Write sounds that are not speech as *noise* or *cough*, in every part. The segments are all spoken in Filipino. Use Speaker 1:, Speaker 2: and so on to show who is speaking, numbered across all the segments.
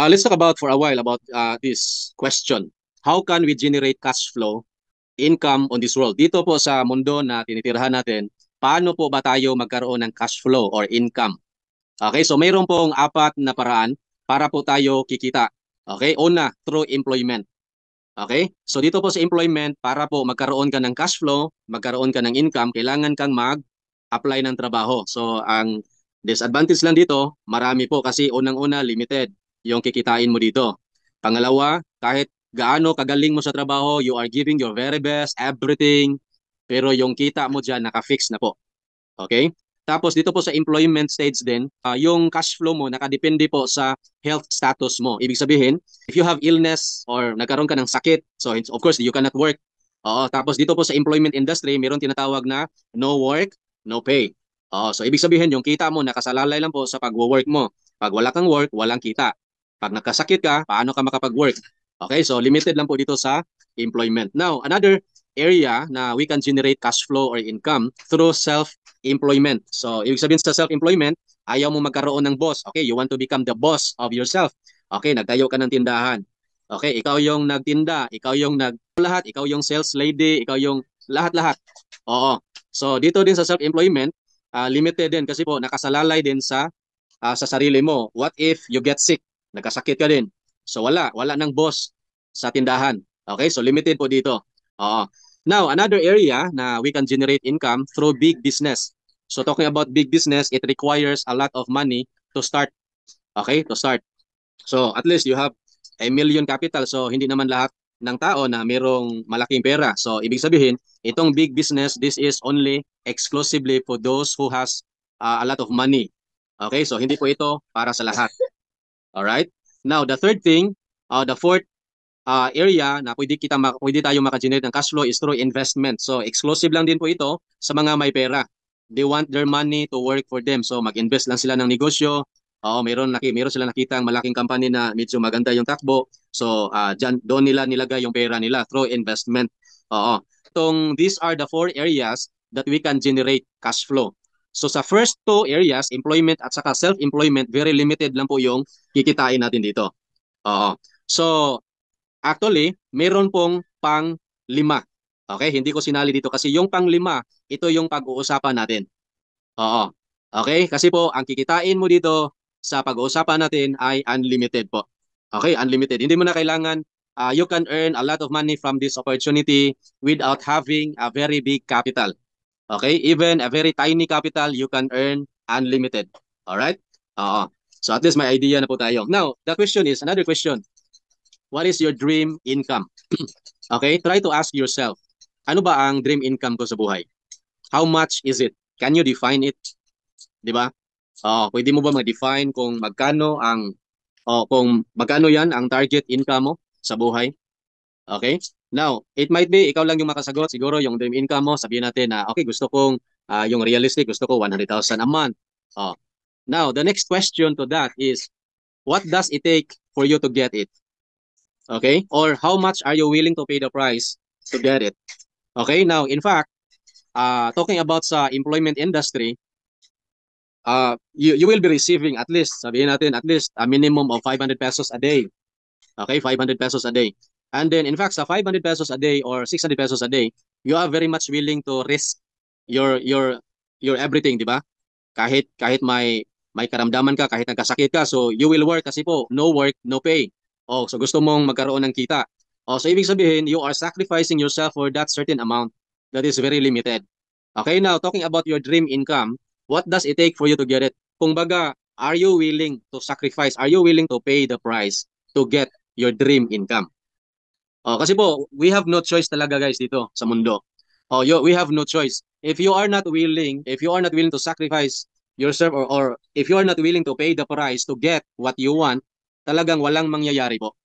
Speaker 1: Uh, let's talk about for a while about uh, this question. How can we generate cash flow income on this world? Dito po sa mundo na tinitirhan natin, paano po ba tayo magkaroon ng cash flow or income? Okay, so mayroon pong apat na paraan para po tayo kikita. Okay, una, through employment. Okay? So dito po sa employment, para po magkaroon ka ng cash flow, magkaroon ka ng income, kailangan kang mag-apply ng trabaho. So ang disadvantage lang dito, marami po kasi unang-una limited yung kikitain mo dito. Pangalawa, kahit gaano kagaling mo sa trabaho, you are giving your very best, everything, pero yung kita mo dyan nakafix na po. Okay? Tapos dito po sa employment stage din, uh, yung cash flow mo nakadepende po sa health status mo. Ibig sabihin, if you have illness or nagkaroon ka ng sakit, so of course you cannot work. Oo, tapos dito po sa employment industry, meron tinatawag na no work, no pay. Oo, so ibig sabihin yung kita mo nakasalalay lang po sa pagwo-work mo. Pag wala kang work, walang kita. Pag nagkasakit ka, paano ka makapag-work? Okay, so limited lang po dito sa employment. Now, another area na we can generate cash flow or income through self-employment. So, ibig sabihin sa self-employment, ayaw mo magkaroon ng boss. Okay, you want to become the boss of yourself. Okay, nagtayo ka ng tindahan. Okay, ikaw yung nagtinda, ikaw yung nag lahat, ikaw yung sales lady, ikaw yung lahat-lahat. Oo. So dito din sa self-employment, uh, limited din kasi po nakasalalay din sa uh, sa sarili mo. What if you get sick? nagkasakit ka din. So wala, wala ng boss sa tindahan. Okay, so limited po dito. Oo. Now, another area na we can generate income through big business. So talking about big business, it requires a lot of money to start. Okay, to start. So at least you have a million capital. So hindi naman lahat ng tao na mayroong malaking pera. So ibig sabihin, itong big business, this is only exclusively for those who has uh, a lot of money. Okay, so hindi po ito para sa lahat. All right? Now, the third thing, uh, the fourth uh, area na pwede kita pwede tayo maka-generate ng cash flow is through investment. So, exclusive lang din po ito sa mga may pera. They want their money to work for them. So, mag-invest lang sila ng negosyo. Oo, meron naki meron sila nakita ang malaking company na medyo maganda yung takbo. So, uh, dyan, doon nila nilagay yung pera nila through investment. Oo. Tong these are the four areas that we can generate cash flow. So sa first two areas, employment at saka self-employment, very limited lang po yung kikitain natin dito. Oo. So actually, meron pong pang lima. Okay, hindi ko sinali dito kasi yung pang lima, ito yung pag-uusapan natin. Oo. Okay, kasi po ang kikitain mo dito sa pag-uusapan natin ay unlimited po. Okay, unlimited. Hindi mo na kailangan uh, you can earn a lot of money from this opportunity without having a very big capital. Okay? Even a very tiny capital, you can earn unlimited. Alright? Oo. So at least may idea na po tayo. Now, the question is, another question. What is your dream income? *clears throat* okay? Try to ask yourself, ano ba ang dream income ko sa buhay? How much is it? Can you define it? Di ba? Oh, pwede mo ba mag-define kung magkano ang oh, kung magkano 'yan ang target income mo sa buhay? Okay? Now, it might be ikaw lang yung makasagot. Siguro yung dream income mo, sabihin natin na, okay, gusto kong, uh, yung realistic, gusto ko 100,000 a month. Oh. Now, the next question to that is, what does it take for you to get it? Okay? Or how much are you willing to pay the price to get it? Okay? Now, in fact, uh, talking about sa employment industry, uh, you, you will be receiving at least, sabihin natin, at least a minimum of 500 pesos a day. Okay? 500 pesos a day. And then, in fact, sa 500 pesos a day or 600 pesos a day, you are very much willing to risk your your your everything, di ba? Kahit kahit may may karamdaman ka, kahit nagkasakit ka, so you will work kasi po, no work, no pay. Oh, so gusto mong magkaroon ng kita. Oh, so ibig sabihin, you are sacrificing yourself for that certain amount that is very limited. Okay, now talking about your dream income, what does it take for you to get it? Kung baga, are you willing to sacrifice? Are you willing to pay the price to get your dream income? Oh, kasi po, we have no choice talaga guys dito sa mundo. Oh, you, we have no choice. If you are not willing, if you are not willing to sacrifice yourself or, or if you are not willing to pay the price to get what you want, talagang walang mangyayari po.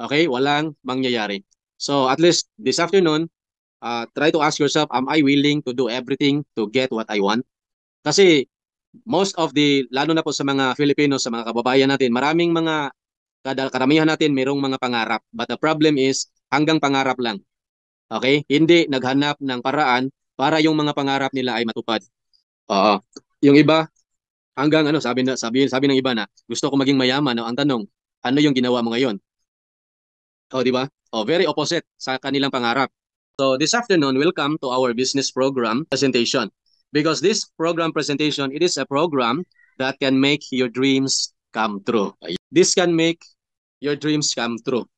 Speaker 1: Okay? Walang mangyayari. So, at least this afternoon, uh, try to ask yourself, am I willing to do everything to get what I want? Kasi most of the, lalo na po sa mga Filipino, sa mga kababayan natin, maraming mga Kadal karamihan natin merong mga pangarap. But the problem is hanggang pangarap lang. Okay? Hindi naghanap ng paraan para yung mga pangarap nila ay matupad. Oo. Yung iba hanggang ano sabi na sabi sabi ng iba na gusto ko maging mayaman, no? ang tanong, ano yung ginawa mo ngayon? Oh, di ba? Oh, very opposite sa kanilang pangarap. So this afternoon, welcome to our business program presentation. Because this program presentation, it is a program that can make your dreams come true. This can make your dreams come true.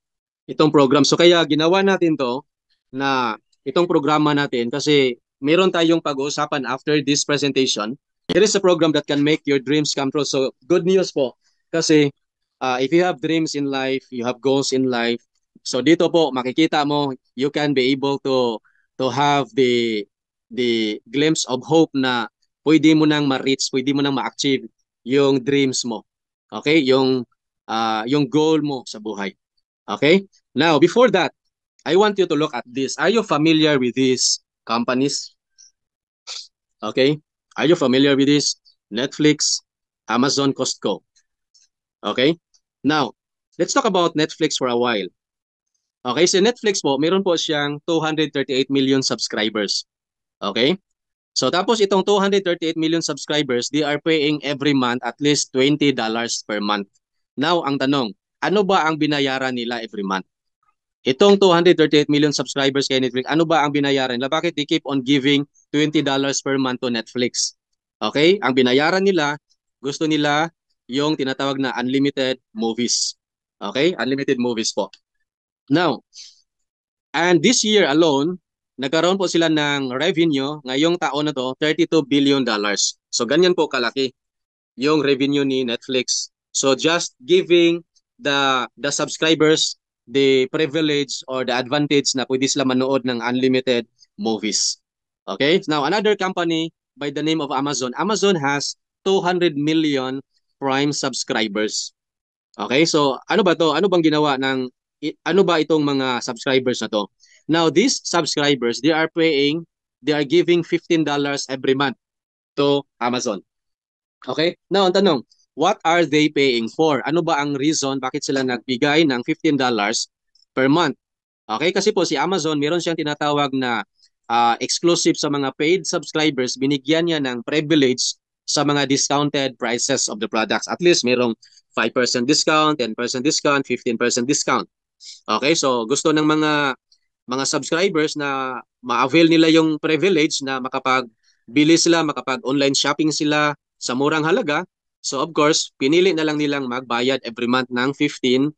Speaker 1: Itong program. So kaya ginawa natin to na itong programa natin kasi meron tayong pag-uusapan after this presentation. There is a program that can make your dreams come true. So good news po kasi uh, if you have dreams in life, you have goals in life, so dito po makikita mo you can be able to to have the the glimpse of hope na pwede mo nang ma-reach, pwede mo nang ma-achieve yung dreams mo. Okay? Yung uh, yung goal mo sa buhay. Okay? Now, before that, I want you to look at this. Are you familiar with these companies? Okay? Are you familiar with this? Netflix, Amazon, Costco. Okay? Now, let's talk about Netflix for a while. Okay, si so Netflix po, meron po siyang 238 million subscribers. Okay? So tapos itong 238 million subscribers, they are paying every month at least $20 per month. Now, ang tanong, ano ba ang binayaran nila every month? Itong 238 million subscribers kay Netflix, ano ba ang binayaran nila? Bakit they keep on giving $20 per month to Netflix? Okay? Ang binayaran nila, gusto nila yung tinatawag na unlimited movies. Okay? Unlimited movies po. Now, and this year alone, nagkaroon po sila ng revenue ngayong taon na to, 32 billion So ganyan po kalaki yung revenue ni Netflix So just giving the the subscribers the privilege or the advantage na pwede sila manood ng unlimited movies. Okay? Now, another company by the name of Amazon. Amazon has 200 million Prime subscribers. Okay? So, ano ba to? Ano bang ginawa ng ano ba itong mga subscribers na to? Now, these subscribers, they are paying, they are giving $15 every month to Amazon. Okay? Now, ang tanong, what are they paying for? Ano ba ang reason bakit sila nagbigay ng $15 per month? Okay, kasi po si Amazon, meron siyang tinatawag na uh, exclusive sa mga paid subscribers, binigyan niya ng privilege sa mga discounted prices of the products. At least merong 5% discount, 10% discount, 15% discount. Okay, so gusto ng mga mga subscribers na ma-avail nila yung privilege na makapag makapagbili sila, makapag-online shopping sila sa murang halaga, So of course, pinili na lang nilang magbayad every month ng $15.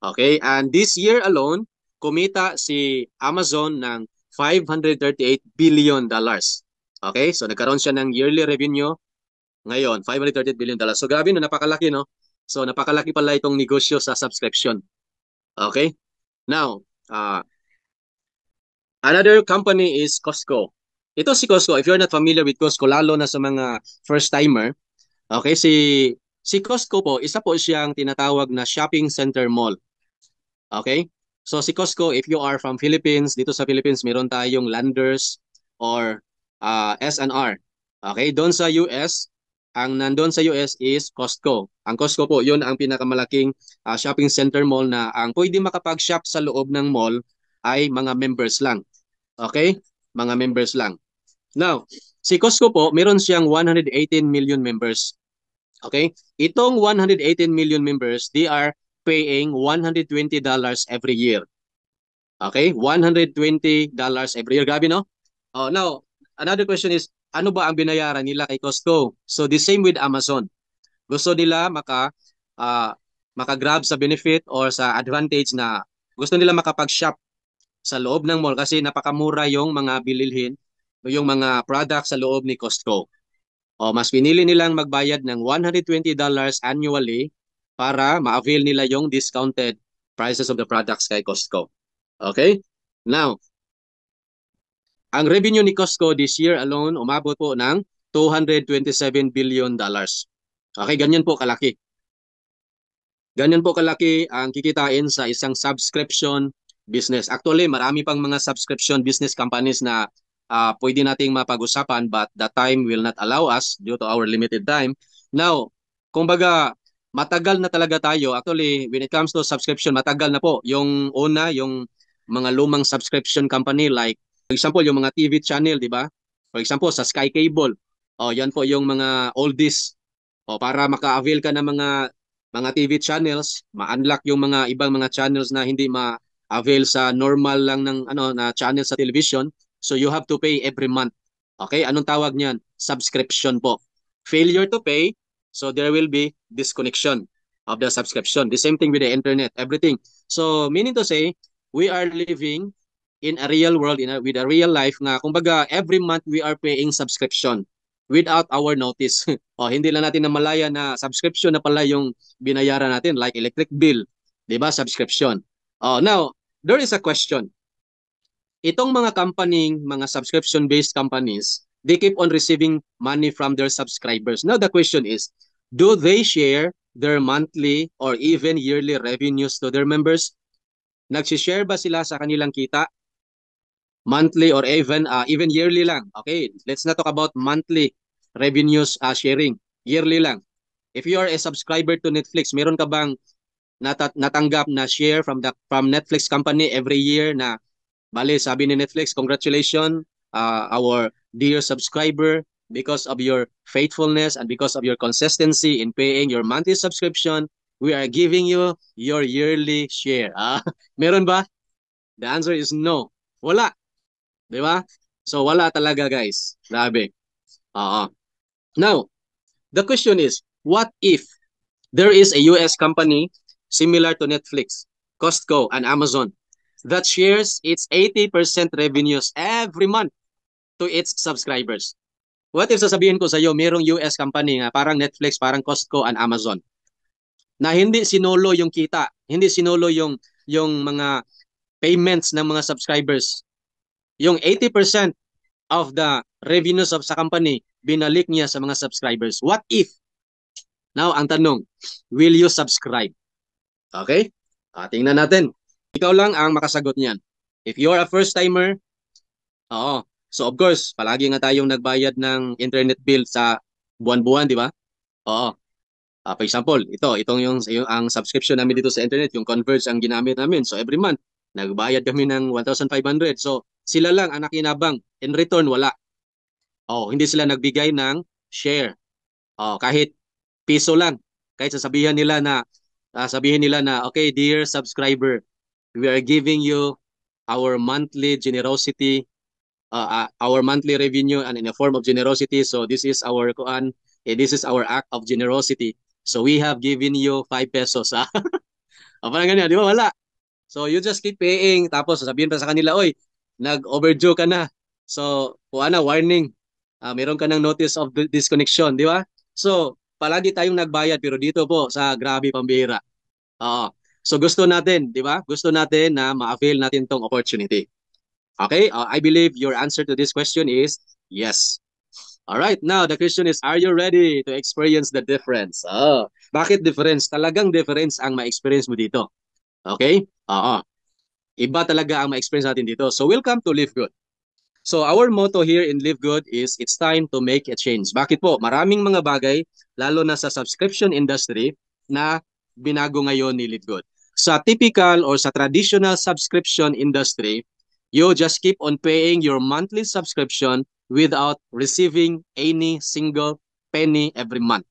Speaker 1: Okay, and this year alone, kumita si Amazon ng 538 billion dollars. Okay? So nagkaroon siya ng yearly revenue ngayon, 538 billion dollars. So grabe no, napakalaki no. So napakalaki pala itong negosyo sa subscription. Okay? Now, uh, another company is Costco. Ito si Costco, if you're not familiar with Costco, lalo na sa mga first timer, Okay, si si Costco po, isa po siyang tinatawag na shopping center mall. Okay? So si Costco, if you are from Philippines, dito sa Philippines meron tayong Landers or uh, ah, S&R. Okay, doon sa US, ang nandoon sa US is Costco. Ang Costco po, yun ang pinakamalaking uh, shopping center mall na ang pwede makapag-shop sa loob ng mall ay mga members lang. Okay? Mga members lang. Now, si Costco po, meron siyang 118 million members. Okay? Itong 118 million members, they are paying $120 every year. Okay? $120 every year. Grabe, no? Oh, now, another question is, ano ba ang binayaran nila kay Costco? So, the same with Amazon. Gusto nila maka, uh, maka-grab sa benefit or sa advantage na gusto nila makapag-shop sa loob ng mall kasi napakamura yung mga bililhin, yung mga products sa loob ni Costco. O mas pinili nilang magbayad ng $120 annually para ma-avail nila yung discounted prices of the products kay Costco. Okay? Now, ang revenue ni Costco this year alone umabot po ng 227 billion dollars. Okay, ganyan po kalaki. Ganyan po kalaki ang kikitain sa isang subscription business. Actually, marami pang mga subscription business companies na uh, pwede nating mapag-usapan but the time will not allow us due to our limited time. Now, kumbaga, matagal na talaga tayo. Actually, when it comes to subscription, matagal na po. Yung una, yung mga lumang subscription company like, for example, yung mga TV channel, di ba? For example, sa Sky Cable. oh yan po yung mga oldies. oh para maka-avail ka ng mga mga TV channels, ma-unlock yung mga ibang mga channels na hindi ma-avail sa normal lang ng ano na channel sa television. So you have to pay every month. Okay, anong tawag niyan? Subscription po. Failure to pay, so there will be disconnection of the subscription. The same thing with the internet, everything. So meaning to say, we are living in a real world in a, with a real life na kumbaga every month we are paying subscription without our notice. *laughs* o hindi lang natin na namalaya na subscription na pala yung binayaran natin like electric bill, 'di ba? Subscription. Oh, now there is a question itong mga company, mga subscription-based companies, they keep on receiving money from their subscribers. Now the question is, do they share their monthly or even yearly revenues to their members? Nagsishare ba sila sa kanilang kita? Monthly or even uh, even yearly lang. Okay, let's not talk about monthly revenues uh, sharing. Yearly lang. If you are a subscriber to Netflix, meron ka bang nat natanggap na share from the from Netflix company every year na Bale, sabi ni Netflix, congratulations uh, our dear subscriber because of your faithfulness and because of your consistency in paying your monthly subscription, we are giving you your yearly share. Ah, *laughs* meron ba? The answer is no. Wala. Di ba? So wala talaga guys. Grabe. Uh ah, -huh. Ah. Now, the question is, what if there is a US company similar to Netflix, Costco, and Amazon that shares its 80% revenues every month to its subscribers. What if sasabihin ko sa iyo, mayroong US company nga parang Netflix, parang Costco and Amazon na hindi sinolo yung kita, hindi sinolo yung yung mga payments ng mga subscribers. Yung 80% of the revenues of sa company binalik niya sa mga subscribers. What if? Now, ang tanong, will you subscribe? Okay? Ah, tingnan natin. Ikaw lang ang makasagot niyan. If you're a first-timer, oo. So of course, palagi nga tayong nagbayad ng internet bill sa buwan-buwan, di ba? Oo. Uh, for example, ito, itong yung, yung ang subscription namin dito sa internet, yung Converge ang ginamit namin. So every month, nagbayad kami ng 1,500. So sila lang ang nakinabang. In return, wala. Oh, hindi sila nagbigay ng share. Oh, kahit piso lang. Kahit sasabihan nila na uh, sabihin nila na okay dear subscriber we are giving you our monthly generosity, uh, uh our monthly revenue and in a form of generosity. So this is our kuan, eh, this is our act of generosity. So we have given you 5 pesos. *laughs* Ah. parang ganyan, di ba? Wala. So you just keep paying. Tapos sabihin pa sa kanila, oy, nag-overdue ka na. So, kuana, warning. Uh, meron ka ng notice of disconnection, di ba? So, palagi tayong nagbayad pero dito po sa grabe pambira. Oo. Uh, So gusto natin, di ba? Gusto natin na ma-avail natin tong opportunity. Okay, uh, I believe your answer to this question is yes. All right, now the question is, are you ready to experience the difference? Oh, bakit difference? Talagang difference ang ma-experience mo dito. Okay? Oo. Iba talaga ang ma-experience natin dito. So welcome to Live Good. So our motto here in Live Good is, it's time to make a change. Bakit po? Maraming mga bagay, lalo na sa subscription industry, na binago ngayon ni Live Good sa typical or sa traditional subscription industry, you just keep on paying your monthly subscription without receiving any single penny every month.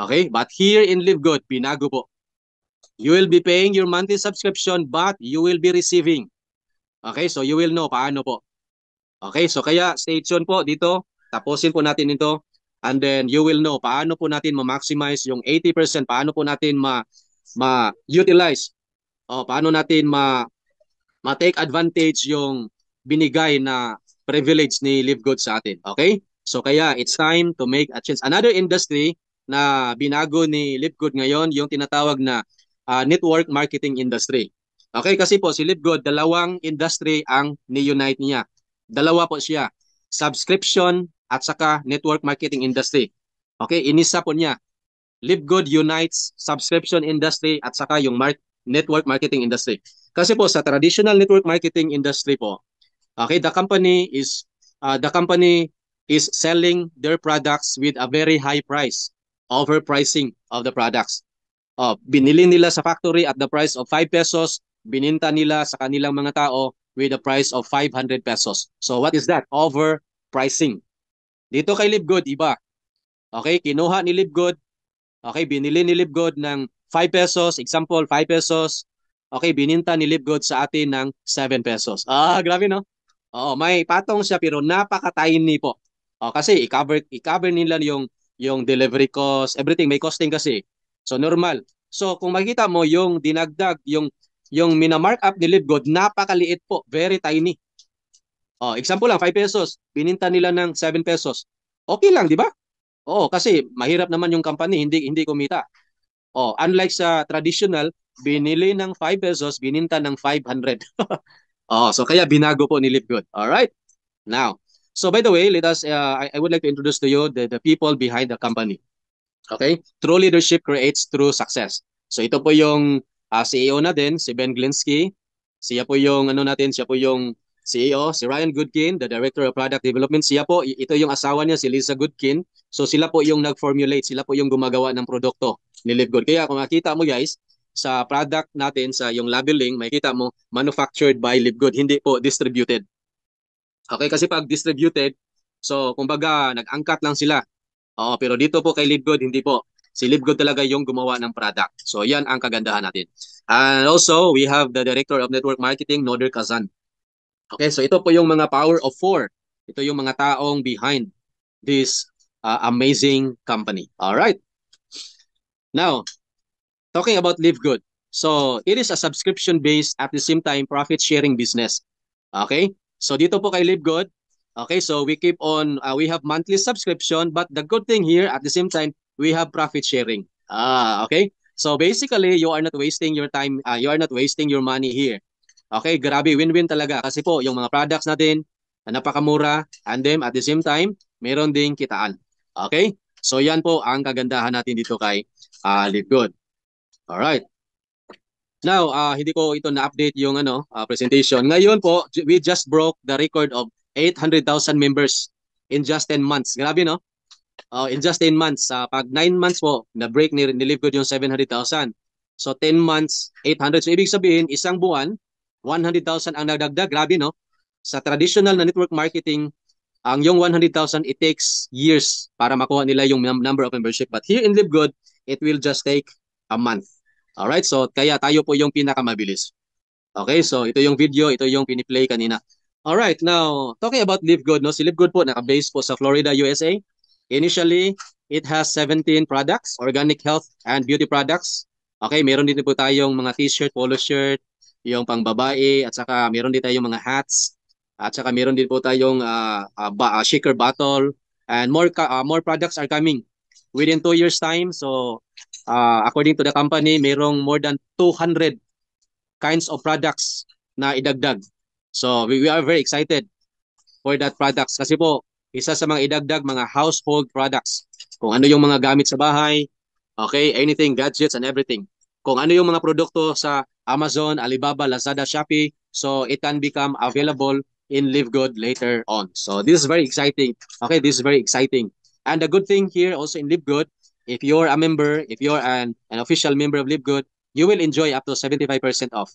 Speaker 1: Okay? But here in Live Good, binago po. You will be paying your monthly subscription but you will be receiving. Okay? So you will know paano po. Okay? So kaya stay tuned po dito. Tapusin po natin ito. And then you will know paano po natin ma-maximize yung 80%, paano po natin ma ma-utilize o oh, paano natin ma ma-take advantage yung binigay na privilege ni Live Good sa atin. Okay? So kaya it's time to make a change. Another industry na binago ni Live Good ngayon yung tinatawag na uh, network marketing industry. Okay, kasi po si Live Good, dalawang industry ang ni-unite niya. Dalawa po siya, subscription at saka network marketing industry. Okay, inisa po niya Live Good unites subscription industry at saka yung mark network marketing industry. Kasi po sa traditional network marketing industry po, okay, the company is uh, the company is selling their products with a very high price, overpricing of the products. Uh, binili nila sa factory at the price of 5 pesos, bininta nila sa kanilang mga tao with a price of 500 pesos. So what is that? Overpricing. Dito kay Livegood, iba. Okay, kinuha ni Livegood Okay, binili ni Libgood ng 5 pesos, example, 5 pesos. Okay, bininta ni Libgood sa atin ng 7 pesos. Ah, grabe no? Oo, may patong siya pero napaka-tiny po. Oh, kasi i-cover i-cover nila yung yung delivery cost, everything may costing kasi. So normal. So kung makita mo yung dinagdag, yung yung minamark up ni Libgood, napakaliit po, very tiny. Oh, example lang, 5 pesos, bininta nila ng 7 pesos. Okay lang, di ba? Oo, oh, kasi mahirap naman yung company, hindi hindi kumita. Oh, unlike sa traditional, binili ng 5 pesos, bininta ng 500. *laughs* oh, so kaya binago po ni Lipgood. All right. Now, so by the way, let us uh, I, I would like to introduce to you the, the people behind the company. Okay? True leadership creates true success. So ito po yung uh, CEO na din si Ben Glinsky. Siya po yung ano natin, siya po yung CEO, si Ryan Goodkin, the Director of Product Development. Siya po, ito yung asawa niya, si Lisa Goodkin. So sila po yung nag-formulate, sila po yung gumagawa ng produkto ni Live Good. Kaya kung makita mo guys, sa product natin, sa yung labeling, makikita mo, manufactured by Live Good, hindi po distributed. Okay, kasi pag distributed, so kumbaga nag-angkat lang sila. Oo, pero dito po kay Live Good, hindi po. Si Live Good talaga yung gumawa ng product. So yan ang kagandahan natin. And also, we have the Director of Network Marketing, Noder Kazan. Okay, so ito po yung mga power of four. Ito yung mga taong behind this uh, amazing company. All right. Now, talking about Live Good. So, it is a subscription-based at the same time profit-sharing business. Okay? So, dito po kay Live Good. Okay, so we keep on, uh, we have monthly subscription, but the good thing here, at the same time, we have profit sharing. Ah, okay? So basically, you are not wasting your time, uh, you are not wasting your money here. Okay, grabe, win-win talaga. Kasi po, yung mga products natin, na napakamura, and then at the same time, meron ding kitaan. Okay? So yan po ang kagandahan natin dito kay uh, ah, Live Good. Alright. Now, uh, hindi ko ito na-update yung ano uh, presentation. Ngayon po, we just broke the record of 800,000 members in just 10 months. Grabe, no? Uh, in just 10 months. Uh, pag 9 months po, na-break ni, ni Live Good yung 700,000. So 10 months, 800. So ibig sabihin, isang buwan, 100,000 ang nagdagdag. Grabe, no? Sa traditional na network marketing, ang yung 100,000, it takes years para makuha nila yung number of membership. But here in LiveGood, it will just take a month. Alright, so kaya tayo po yung pinakamabilis. Okay, so ito yung video, ito yung piniplay kanina. Alright, now, talking about LiveGood, no? si LiveGood po, naka-base po sa Florida, USA. Initially, it has 17 products, organic health and beauty products. Okay, meron din po tayong mga t-shirt, polo shirt, yung pangbabae at saka meron din tayong mga hats at saka meron din po tayong uh, uh, ba, uh, shaker bottle and more uh, more products are coming within 2 years time so uh, according to the company merong more than 200 kinds of products na idagdag so we, we are very excited for that products kasi po isa sa mga idagdag mga household products kung ano yung mga gamit sa bahay okay anything gadgets and everything kung ano yung mga produkto sa Amazon, Alibaba, Lazada, Shopee. So it can become available in Live Good later on. So this is very exciting. Okay, this is very exciting. And the good thing here also in Live Good, if you're a member, if you're an, an official member of Live Good, you will enjoy up to 75% off.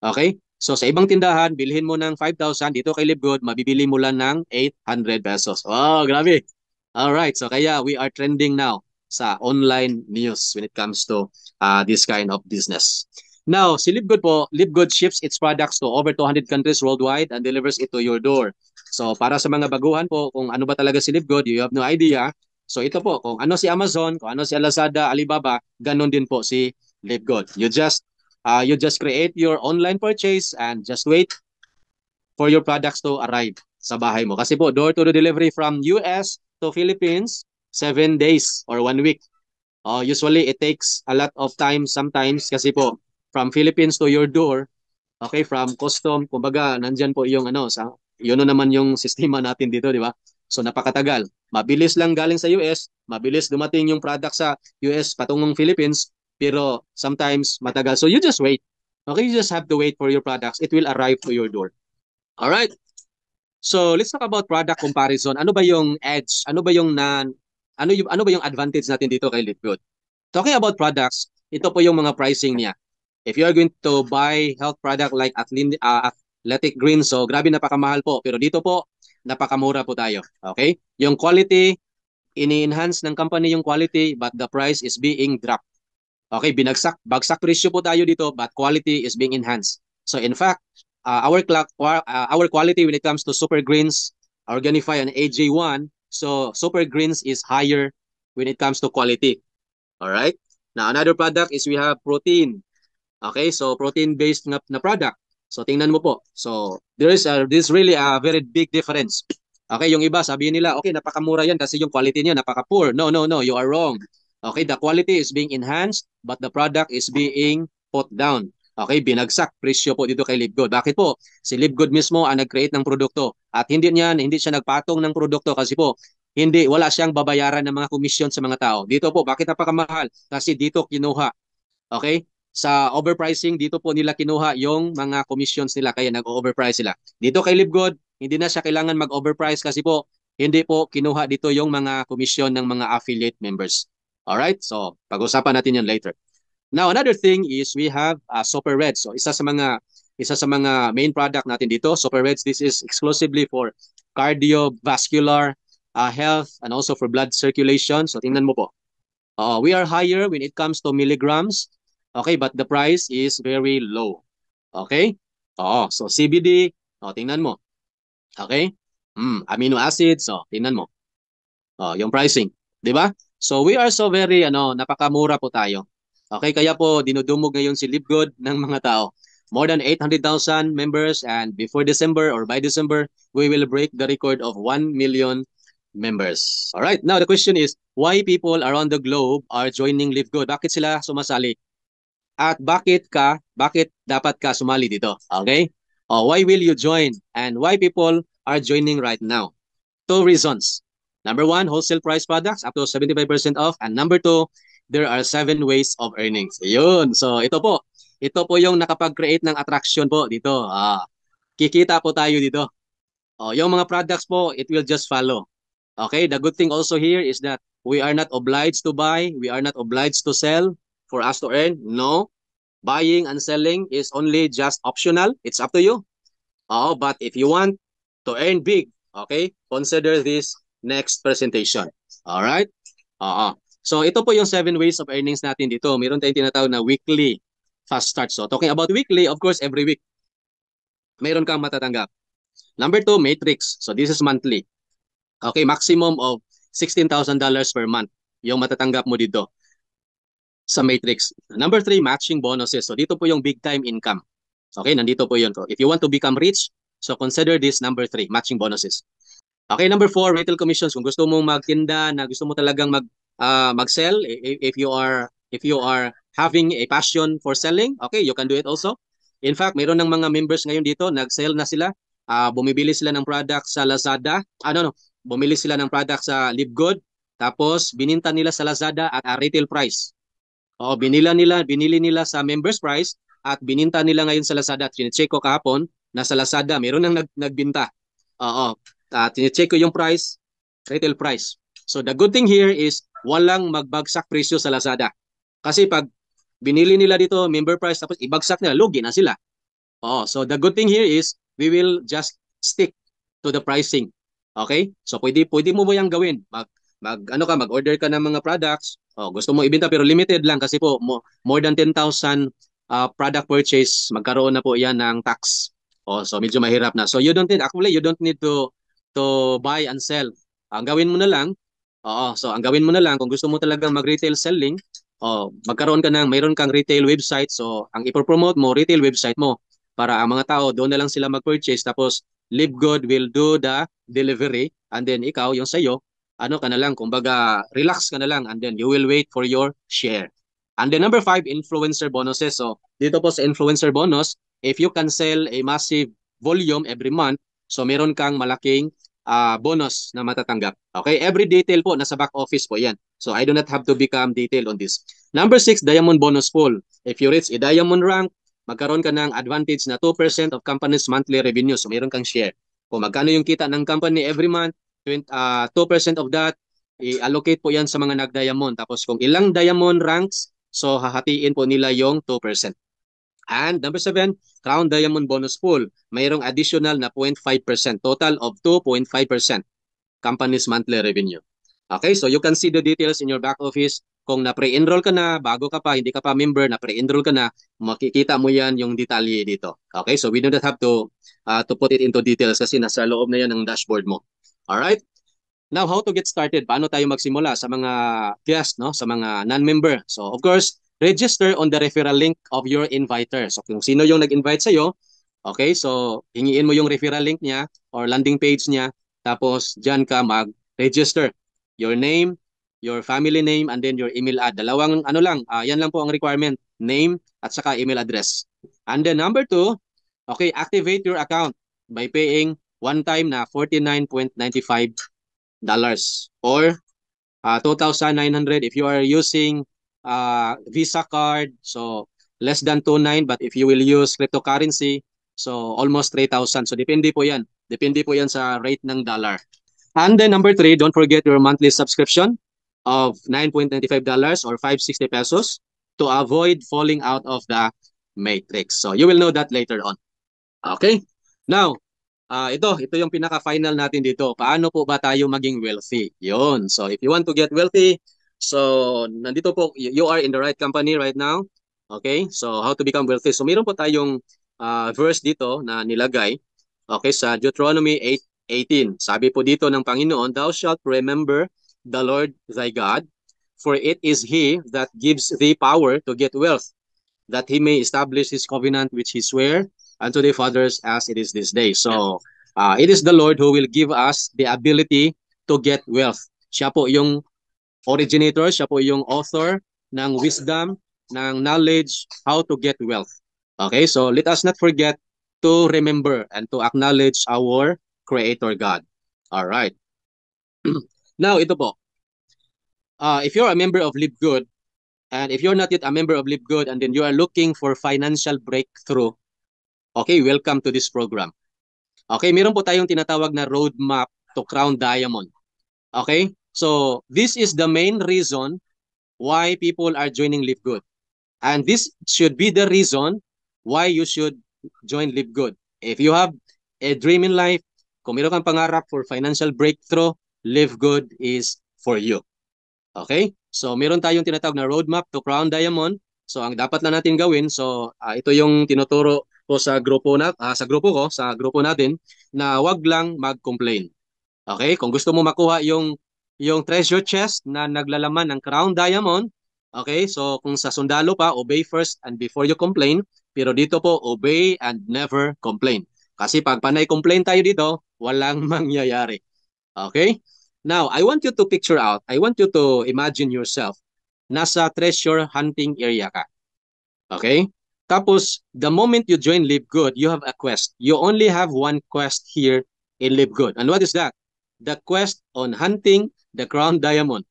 Speaker 1: Okay? So sa ibang tindahan, bilhin mo ng 5,000 dito kay Live Good, mabibili mo lang ng 800 pesos. Oh, grabe. All right, so kaya we are trending now sa online news when it comes to uh, this kind of business. Now, si Libgood po, Libgood ships its products to over 200 countries worldwide and delivers it to your door. So para sa mga baguhan po, kung ano ba talaga si Libgood, you have no idea. So ito po, kung ano si Amazon, kung ano si Lazada, Alibaba, ganun din po si Libgood. You just uh, you just create your online purchase and just wait for your products to arrive sa bahay mo. Kasi po, door-to-door -door delivery from US to Philippines, seven days or one week. Uh, usually, it takes a lot of time sometimes kasi po, from Philippines to your door, okay, from custom, kumbaga, nandyan po yung ano, sa, yun naman yung sistema natin dito, di ba? So, napakatagal. Mabilis lang galing sa US, mabilis dumating yung product sa US patungong Philippines, pero sometimes matagal. So, you just wait. Okay, you just have to wait for your products. It will arrive to your door. All right. So, let's talk about product comparison. Ano ba yung edge? Ano ba yung na ano, yung, ano ba yung advantage natin dito kay Livegood? Talking about products, ito po yung mga pricing niya. If you are going to buy health product like Athlean, uh, ah, Athletic Green, so grabe napakamahal po. Pero dito po, napakamura po tayo. Okay? Yung quality, ini-enhance ng company yung quality but the price is being dropped. Okay, binagsak, bagsak presyo po tayo dito but quality is being enhanced. So in fact, uh, our clock, uh, our quality when it comes to super greens, Organifi and AJ1 So super greens is higher when it comes to quality. All right. Now another product is we have protein. Okay, so protein-based na, na product. So tingnan mo po. So there is a, this really a very big difference. Okay, yung iba sabi nila, okay, napakamura yan kasi yung quality niya napaka-poor. No, no, no, you are wrong. Okay, the quality is being enhanced but the product is being put down. Okay, binagsak presyo po dito kay Libgood. Bakit po? Si Libgood mismo ang nag-create ng produkto at hindi niya, hindi siya nagpatong ng produkto kasi po hindi, wala siyang babayaran ng mga komisyon sa mga tao. Dito po, bakit napakamahal? Kasi dito kinuha. Okay? Sa overpricing, dito po nila kinuha yung mga commissions nila kaya nag-overprice sila. Dito kay Libgood, hindi na siya kailangan mag-overprice kasi po hindi po kinuha dito yung mga komisyon ng mga affiliate members. Alright? So, pag-usapan natin yan later. Now, another thing is we have uh, Super Reds. So, isa sa mga isa sa mga main product natin dito, Super Reds, this is exclusively for cardiovascular uh, health and also for blood circulation. So, tingnan mo po. Uh, we are higher when it comes to milligrams. Okay, but the price is very low. Okay? Oo, so CBD, oh, tingnan mo. Okay? Mm, amino acids, oh, tingnan mo. Oh, yung pricing, 'di ba? So we are so very ano, napakamura po tayo. Okay, kaya po dinudumog ngayon si Libgod ng mga tao. More than 800,000 members and before December or by December, we will break the record of 1 million members. All right. Now the question is why people around the globe are joining Live Good? Bakit sila sumasali? At bakit ka, bakit dapat ka sumali dito? Okay? Oh, why will you join and why people are joining right now? Two reasons. Number one, wholesale price products up to 75% off and number two, there are seven ways of earnings. Ayun. So ito po, ito po yung nakapag-create ng attraction po dito. Ah, kikita po tayo dito. Oh, yung mga products po, it will just follow. Okay, the good thing also here is that we are not obliged to buy, we are not obliged to sell for us to earn. No. Buying and selling is only just optional. It's up to you. Oh, but if you want to earn big, okay, consider this next presentation. All right? Uh -uh. So ito po yung seven ways of earnings natin dito. Meron tayong tinatawag na weekly fast start. So talking about weekly, of course, every week, meron kang matatanggap. Number two, matrix. So this is monthly. Okay, maximum of $16,000 per month yung matatanggap mo dito sa matrix. Number three, matching bonuses. So dito po yung big time income. Okay, nandito po yun. So if you want to become rich, so consider this number three, matching bonuses. Okay, number four, retail commissions. Kung gusto mong magtinda, na gusto mo talagang mag uh, mag-sell if, if you are if you are having a passion for selling, okay, you can do it also. In fact, mayroon ng mga members ngayon dito, nag-sell na sila. Uh, bumibili sila ng product sa Lazada. Ano ah, no, bumili sila ng product sa Livegood. Tapos, bininta nila sa Lazada at a retail price. Oo, binila nila, binili nila sa members price at bininta nila ngayon sa Lazada. Tinicheck ko kahapon na sa Lazada, meron nang nag, nagbinta. Oo, uh, ah, tinicheck ko yung price, retail price. So the good thing here is walang magbagsak presyo sa Lazada. Kasi pag binili nila dito member price tapos ibagsak nila, lugi na sila. Oh, so the good thing here is we will just stick to the pricing. Okay? So pwede pwede mo ba yang gawin? Mag mag ano ka mag-order ka ng mga products. Oh, gusto mo ibenta pero limited lang kasi po mo, more than 10,000 uh, ah, product purchase magkaroon na po 'yan ng tax. Oh, so medyo mahirap na. So you don't need actually you don't need to to buy and sell. Ang gawin mo na lang Oo, so ang gawin mo na lang kung gusto mo talaga mag-retail selling, oh, magkaroon ka ng mayroon kang retail website. So ang ipopromote mo, retail website mo para ang mga tao doon na lang sila mag-purchase tapos LiveGod will do the delivery and then ikaw yung sayo ano ka na lang kumbaga relax ka na lang and then you will wait for your share. And then number five, influencer bonuses. So dito po sa influencer bonus, if you can sell a massive volume every month, so meron kang malaking uh, bonus na matatanggap. Okay, every detail po nasa back office po 'yan. So I do not have to become detail on this. Number 6, diamond bonus pool. If you reach a diamond rank, magkaroon ka ng advantage na 2% of company's monthly revenue. So meron kang share. Kung magkano yung kita ng company every month, 20, uh, 2% of that i-allocate po 'yan sa mga nag-diamond. Tapos kung ilang diamond ranks, so hahatiin po nila yung 2%. And number seven, Crown Diamond Bonus Pool, mayroong additional na 0.5%, total of 2.5% company's monthly revenue. Okay, so you can see the details in your back office. Kung na-pre-enroll ka na, bago ka pa, hindi ka pa member, na-pre-enroll ka na, makikita mo yan yung detalye dito. Okay, so we do not have to uh, to put it into details kasi nasa loob na yan ng dashboard mo. Alright? Now, how to get started? Paano tayo magsimula sa mga guests, no? sa mga non-member? So, of course, register on the referral link of your inviter. So kung sino yung nag-invite sa'yo, okay, so hingiin mo yung referral link niya or landing page niya, tapos dyan ka mag-register. Your name, your family name, and then your email ad. Dalawang ano lang, uh, yan lang po ang requirement, name at saka email address. And then number two, okay, activate your account by paying one time na 49.95 dollars or uh, ah, 2,900 if you are using uh, Visa card, so less than 2.9 but if you will use cryptocurrency, so almost 3,000. So depende po yan. Depende po yan sa rate ng dollar. And then number three, don't forget your monthly subscription of $9.95 or 560 pesos to avoid falling out of the matrix. So you will know that later on. Okay? Now, uh, ito, ito yung pinaka-final natin dito. Paano po ba tayo maging wealthy? Yun. So if you want to get wealthy, So, nandito po, you are in the right company right now. Okay? So, how to become wealthy. So, meron po tayong uh, verse dito na nilagay. Okay, sa Deuteronomy 8, 18. Sabi po dito ng Panginoon, Thou shalt remember the Lord thy God, for it is He that gives thee power to get wealth, that He may establish His covenant which He sware unto the fathers as it is this day. So, uh, it is the Lord who will give us the ability to get wealth. Siya po yung originator, siya po yung author ng wisdom, ng knowledge, how to get wealth. Okay, so let us not forget to remember and to acknowledge our Creator God. All right. *clears throat* now, ito po. Uh, if you're a member of Live Good, and if you're not yet a member of Live Good, and then you are looking for financial breakthrough, okay, welcome to this program. Okay, meron po tayong tinatawag na roadmap to Crown Diamond. Okay? So this is the main reason why people are joining Live Good. And this should be the reason why you should join Live Good. If you have a dream in life, kung meron kang pangarap for financial breakthrough, Live Good is for you. Okay? So meron tayong tinatawag na roadmap to Crown Diamond. So ang dapat lang natin gawin, so uh, ito yung tinuturo ko sa grupo na uh, sa grupo ko, sa grupo natin na wag lang mag-complain. Okay? Kung gusto mo makuha yung yung treasure chest na naglalaman ng crown diamond. Okay, so kung sa sundalo pa, obey first and before you complain. Pero dito po, obey and never complain. Kasi pag panay-complain tayo dito, walang *laughs* mangyayari. Okay? Now, I want you to picture out. I want you to imagine yourself. Nasa treasure hunting area ka. Okay? Tapos, the moment you join Live Good, you have a quest. You only have one quest here in Live Good. And what is that? The Quest on Hunting the Crown Diamond.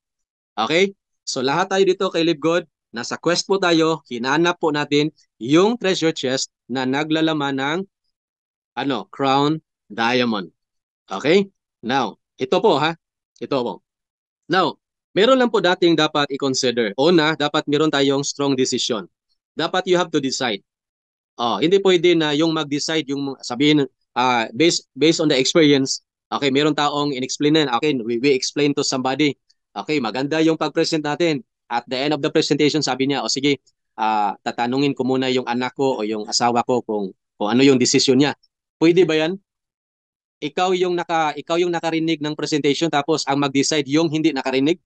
Speaker 1: Okay? So lahat tayo dito kay Live God, nasa quest po tayo, hinanap po natin yung treasure chest na naglalaman ng ano, crown diamond. Okay? Now, ito po ha. Ito po. Now, meron lang po dating dapat i-consider. Una, dapat meron tayong strong decision. Dapat you have to decide. Oh, hindi pwede na yung mag-decide yung sabihin uh, based based on the experience Okay, meron taong inexplain na. Okay, we, we explain to somebody. Okay, maganda yung pag-present natin. At the end of the presentation, sabi niya, o oh, sige, uh, tatanungin ko muna yung anak ko o yung asawa ko kung, kung ano yung decision niya. Pwede ba yan? Ikaw yung, naka, ikaw yung nakarinig ng presentation tapos ang mag-decide yung hindi nakarinig?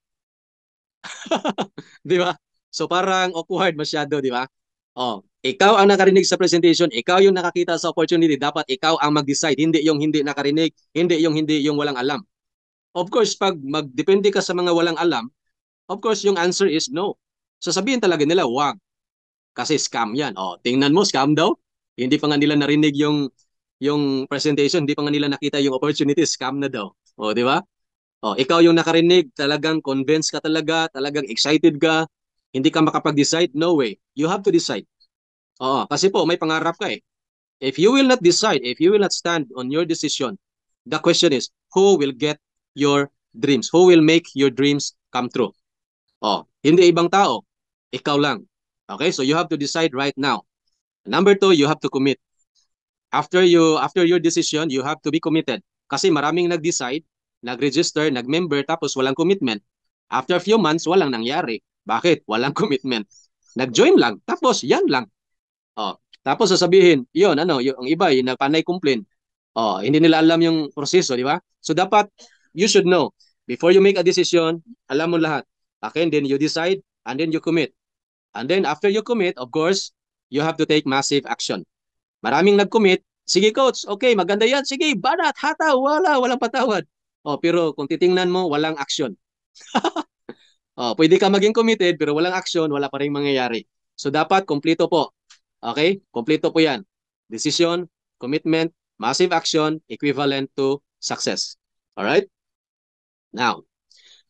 Speaker 1: *laughs* di ba? So parang awkward masyado, di ba? Oh, ikaw ang nakarinig sa presentation, ikaw yung nakakita sa opportunity, dapat ikaw ang mag-decide, hindi yung hindi nakarinig, hindi yung hindi yung walang alam. Of course, pag magdepende ka sa mga walang alam, of course yung answer is no. Sasabihin talaga nila, wag. Kasi scam yan. Oh, tingnan mo, scam daw. Hindi pa nga nila narinig yung yung presentation, hindi pa nga nila nakita yung opportunity, scam na daw. Oh, di ba? Oh, ikaw yung nakarinig, talagang convinced ka talaga, talagang excited ka, hindi ka makapag-decide? No way. You have to decide. Oo, kasi po may pangarap ka eh. If you will not decide, if you will not stand on your decision, the question is, who will get your dreams? Who will make your dreams come true? Oh, hindi ibang tao. Ikaw lang. Okay, so you have to decide right now. Number two, you have to commit. After you after your decision, you have to be committed. Kasi maraming nag-decide, nag-register, nag-member, tapos walang commitment. After a few months, walang nangyari. Bakit? Walang *laughs* commitment. Nag-join lang. Tapos, yan lang. Oh, tapos sasabihin, yun, ano, yung, ang iba, yung nagpanay complain. Oh, hindi nila alam yung proseso, di ba? So, dapat, you should know. Before you make a decision, alam mo lahat. Okay, and then you decide, and then you commit. And then, after you commit, of course, you have to take massive action. Maraming nag-commit, Sige coach, okay, maganda yan. Sige, banat, hataw, wala, walang patawad. Oh, pero kung titingnan mo, walang action. *laughs* Oh, pwede ka maging committed pero walang action, wala pa rin mangyayari. So dapat kompleto po. Okay? Kompleto po 'yan. Decision, commitment, massive action equivalent to success. All right? Now,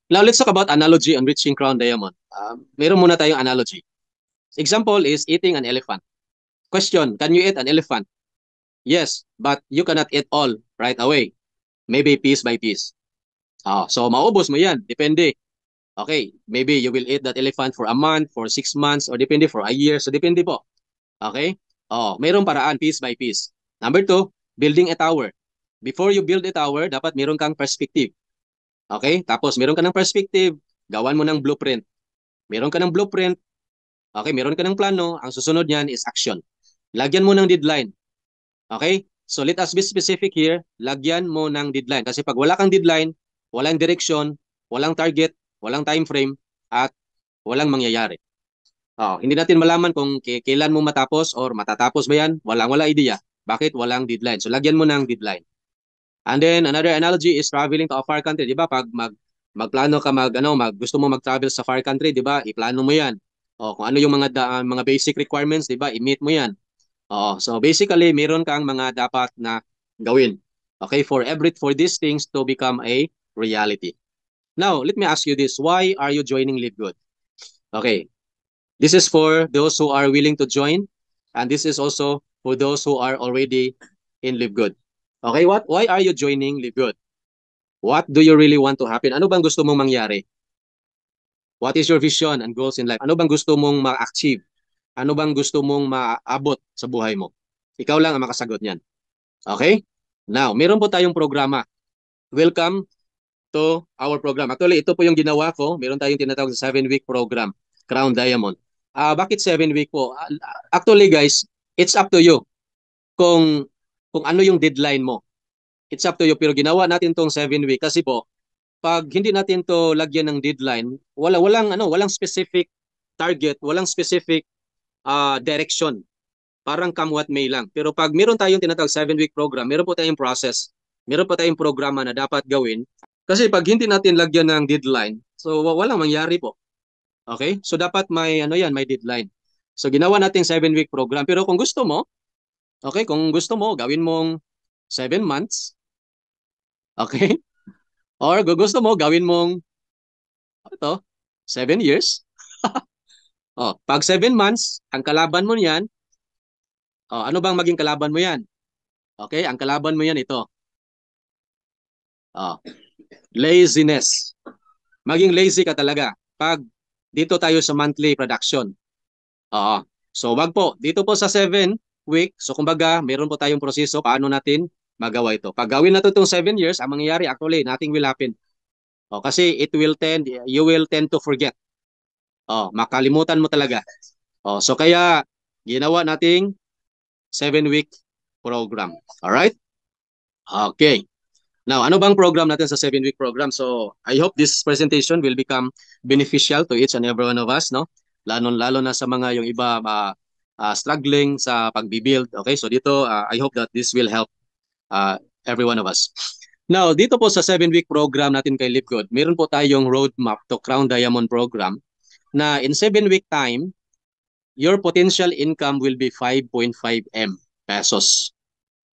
Speaker 1: now let's talk about analogy on reaching crown diamond. Um, meron muna tayong analogy. Example is eating an elephant. Question, can you eat an elephant? Yes, but you cannot eat all right away. Maybe piece by piece. Oh, so maubos mo 'yan, depende Okay, maybe you will eat that elephant for a month, for six months, or depende for a year. So, depende po. Okay? Oh, mayroong paraan, piece by piece. Number two, building a tower. Before you build a tower, dapat meron kang perspective. Okay? Tapos, meron ka ng perspective, gawan mo ng blueprint. Meron ka ng blueprint, okay, meron ka ng plano, ang susunod niyan is action. Lagyan mo ng deadline. Okay? So, let us be specific here. Lagyan mo ng deadline. Kasi pag wala kang deadline, walang direction, walang target, walang time frame, at walang mangyayari. Oh, hindi natin malaman kung kailan mo matapos or matatapos ba yan. Walang wala idea. Bakit walang deadline? So lagyan mo ng deadline. And then another analogy is traveling to a far country, 'di ba? Pag mag magplano ka mag ano, mag gusto mo mag-travel sa far country, 'di ba? Iplano mo 'yan. Oh, kung ano yung mga da, mga basic requirements, 'di ba? I-meet mo 'yan. Oh, so basically, meron kang mga dapat na gawin. Okay, for every for these things to become a reality. Now, let me ask you this. Why are you joining Live Good? Okay. This is for those who are willing to join. And this is also for those who are already in Live Good. Okay, what? Why are you joining Live Good? What do you really want to happen? Ano bang gusto mong mangyari? What is your vision and goals in life? Ano bang gusto mong ma-achieve? Ano bang gusto mong maabot sa buhay mo? Ikaw lang ang makasagot niyan. Okay? Now, meron po tayong programa. Welcome to our program. Actually, ito po yung ginawa ko. Meron tayong tinatawag sa 7-week program, Crown Diamond. Uh, bakit 7-week po? Uh, actually, guys, it's up to you kung kung ano yung deadline mo. It's up to you. Pero ginawa natin tong 7-week kasi po, pag hindi natin to lagyan ng deadline, wala walang ano, walang specific target, walang specific uh, direction. Parang come what may lang. Pero pag meron tayong tinatawag 7-week program, meron po tayong process meron po tayong programa na dapat gawin kasi pag hindi natin lagyan ng deadline, so wala mangyari po. Okay? So dapat may ano yan, may deadline. So ginawa natin 7 week program. Pero kung gusto mo, okay, kung gusto mo, gawin mong 7 months. Okay? *laughs* Or kung gusto mo, gawin mong ito, ano 7 years. *laughs* oh, pag 7 months, ang kalaban mo niyan, oh, ano bang maging kalaban mo yan? Okay, ang kalaban mo yan ito. Oh, laziness. Maging lazy ka talaga pag dito tayo sa monthly production. Oo. Uh, so wag po, dito po sa 7 week, so kumbaga mayroon po tayong proseso paano natin magawa ito. Pag gawin natin itong 7 years, ang mangyayari actually, nothing will happen. Oh, kasi it will tend, you will tend to forget. Oh, makalimutan mo talaga. Oh, so kaya ginawa nating 7 week program. All right? Okay. Now, ano bang program natin sa 7-week program? So, I hope this presentation will become beneficial to each and every one of us, no? Lalo-lalo na sa mga yung iba uh, uh, struggling sa pag-build. Okay, so dito, uh, I hope that this will help uh, every one of us. Now, dito po sa 7-week program natin kay Lipgood, meron po tayong roadmap to Crown Diamond program na in 7-week time, your potential income will be 5.5 M pesos.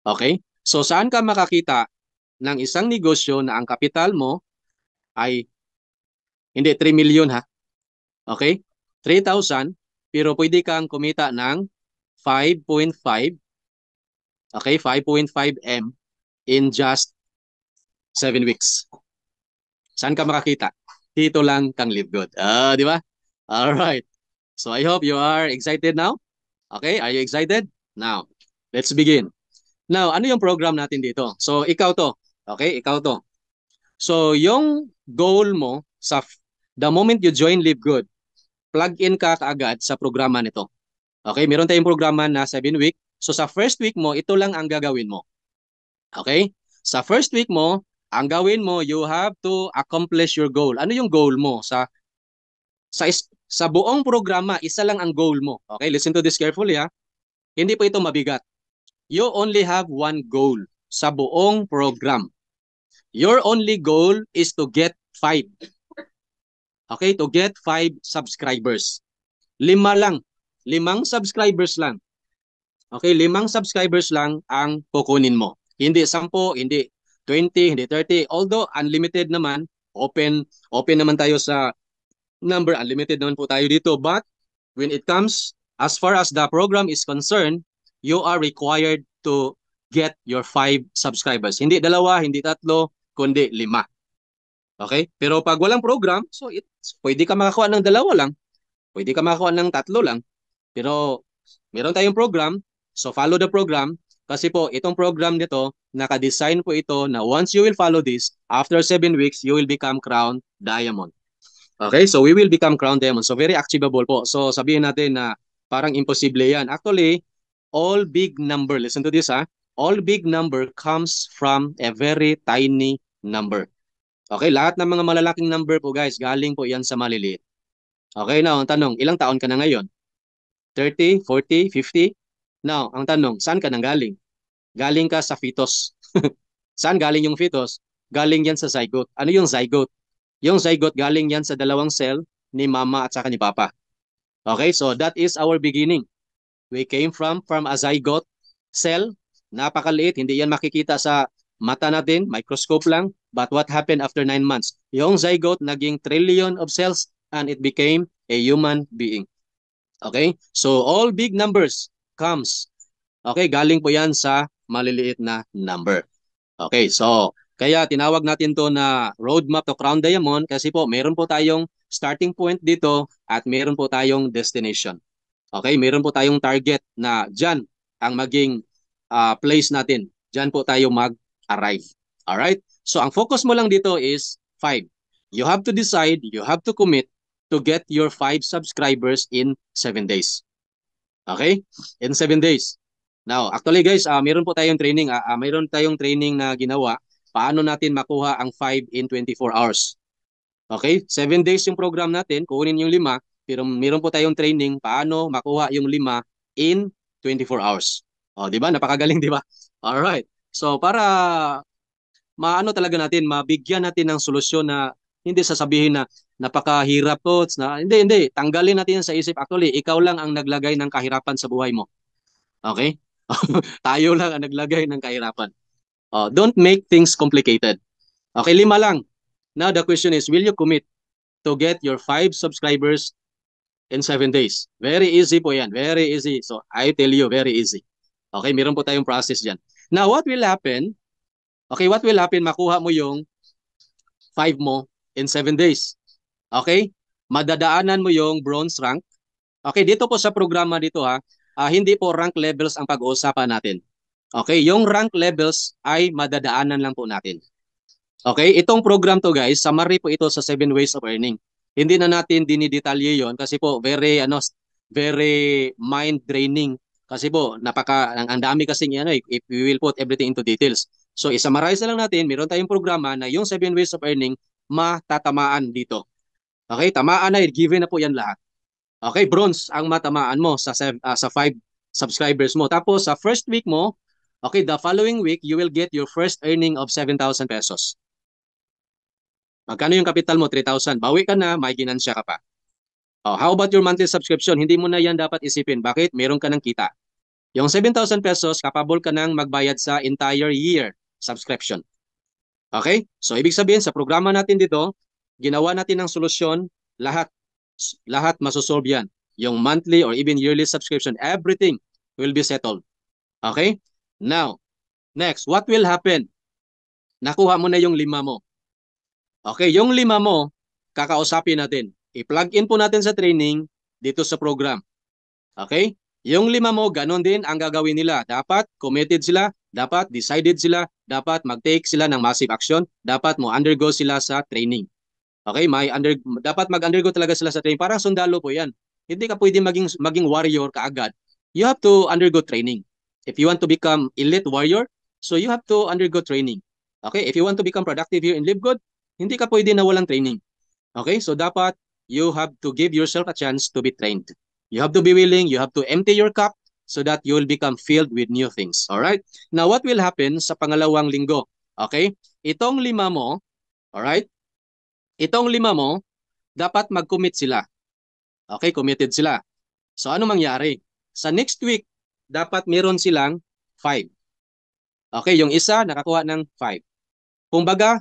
Speaker 1: Okay? So, saan ka makakita ng isang negosyo na ang kapital mo ay hindi 3 million ha. Okay? 3,000 pero pwede kang kumita ng 5.5 okay 5.5 M in just 7 weeks. Saan ka makakita? Dito lang kang live good. Ah, uh, di ba? All right. So I hope you are excited now. Okay, are you excited? Now, let's begin. Now, ano yung program natin dito? So, ikaw to. Okay, ikaw to. So, yung goal mo sa the moment you join Live Good, plug in ka kaagad sa programa nito. Okay, meron tayong programa na 7 week. So, sa first week mo, ito lang ang gagawin mo. Okay? Sa first week mo, ang gawin mo, you have to accomplish your goal. Ano yung goal mo sa sa sa buong programa, isa lang ang goal mo. Okay, listen to this carefully ha. Hindi po ito mabigat. You only have one goal sa buong program. Your only goal is to get five. Okay, to get five subscribers. Lima lang. Limang subscribers lang. Okay, limang subscribers lang ang kukunin mo. Hindi sampo, hindi 20, hindi 30. Although unlimited naman, open open naman tayo sa number, unlimited naman po tayo dito. But when it comes, as far as the program is concerned, you are required to get your five subscribers. Hindi dalawa, hindi tatlo, kundi lima. Okay? Pero pag walang program, so it, pwede ka makakuha ng dalawa lang. Pwede ka makakuha ng tatlo lang. Pero meron tayong program, so follow the program. Kasi po, itong program nito, naka-design po ito na once you will follow this, after 7 weeks, you will become crown diamond. Okay, so we will become crown diamond. So very achievable po. So sabihin natin na parang imposible yan. Actually, all big number, listen to this ha, all big number comes from a very tiny number. Okay, lahat ng mga malalaking number po guys, galing po yan sa maliliit. Okay, now ang tanong, ilang taon ka na ngayon? 30, 40, 50? Now, ang tanong, saan ka nang galing? Galing ka sa fetus. *laughs* saan galing yung fetus? Galing yan sa zygote. Ano yung zygote? Yung zygote galing yan sa dalawang cell ni mama at saka ni papa. Okay, so that is our beginning. We came from from a zygote cell Napakaliit, hindi yan makikita sa mata natin, microscope lang. But what happened after 9 months? Yung zygote naging trillion of cells and it became a human being. Okay? So all big numbers comes. Okay, galing po yan sa maliliit na number. Okay, so kaya tinawag natin to na roadmap to crown diamond kasi po meron po tayong starting point dito at meron po tayong destination. Okay, meron po tayong target na dyan ang maging uh, place natin. Diyan po tayo mag-arrive. Alright? So ang focus mo lang dito is 5. You have to decide, you have to commit to get your 5 subscribers in 7 days. Okay? In 7 days. Now, actually guys, uh, ah, mayroon po tayong training. Uh, ah, uh, mayroon tayong training na ginawa. Paano natin makuha ang 5 in 24 hours? Okay? 7 days yung program natin. Kunin yung lima. Pero mayroon po tayong training. Paano makuha yung lima in 24 hours. Oh, di ba? Napakagaling, di ba? All right. So, para maano talaga natin, mabigyan natin ng solusyon na hindi sasabihin na napakahirap po. Na, hindi, hindi. Tanggalin natin yan sa isip. Actually, ikaw lang ang naglagay ng kahirapan sa buhay mo. Okay? *laughs* Tayo lang ang naglagay ng kahirapan. Oh, don't make things complicated. Okay, lima lang. Now the question is, will you commit to get your five subscribers in seven days? Very easy po yan. Very easy. So I tell you, very easy. Okay, meron po tayong process dyan. Now, what will happen? Okay, what will happen? Makuha mo yung 5 mo in 7 days. Okay? Madadaanan mo yung bronze rank. Okay, dito po sa programa dito ha, uh, hindi po rank levels ang pag-uusapan natin. Okay, yung rank levels ay madadaanan lang po natin. Okay, itong program to guys, summary po ito sa 7 ways of earning. Hindi na natin dinidetalye yon kasi po very ano very mind draining kasi po, napaka, ang, ang dami kasi niya, ano, if we will put everything into details. So, isummarize na lang natin, meron tayong programa na yung 7 ways of earning matatamaan dito. Okay, tamaan na, given na po yan lahat. Okay, bronze ang matamaan mo sa, uh, sa 5 subscribers mo. Tapos, sa first week mo, okay, the following week, you will get your first earning of 7,000 pesos. Magkano yung capital mo? 3,000. Bawi ka na, may ginansya ka pa. Oh, how about your monthly subscription? Hindi mo na yan dapat isipin. Bakit? Meron ka ng kita. Yung 7,000 pesos, capable ka nang magbayad sa entire year subscription. Okay? So, ibig sabihin, sa programa natin dito, ginawa natin ng solusyon lahat. Lahat masosolve yan. Yung monthly or even yearly subscription, everything will be settled. Okay? Now, next, what will happen? Nakuha mo na yung lima mo. Okay, yung lima mo, kakausapin natin. I-plug in po natin sa training dito sa program. Okay? Yung lima mo, ganun din ang gagawin nila. Dapat committed sila, dapat decided sila, dapat mag-take sila ng massive action, dapat mo undergo sila sa training. Okay, may under dapat mag-undergo talaga sila sa training. Parang sundalo po 'yan. Hindi ka pwedeng maging maging warrior kaagad. You have to undergo training. If you want to become elite warrior, so you have to undergo training. Okay, if you want to become productive here in Live Good, hindi ka pwede na walang training. Okay, so dapat you have to give yourself a chance to be trained. You have to be willing. You have to empty your cup so that you will become filled with new things. All right? Now, what will happen sa pangalawang linggo? Okay? Itong lima mo, all right? Itong lima mo, dapat mag-commit sila. Okay, committed sila. So ano mangyari? Sa next week, dapat meron silang 5. Okay, yung isa nakakuha ng 5. Kumbaga,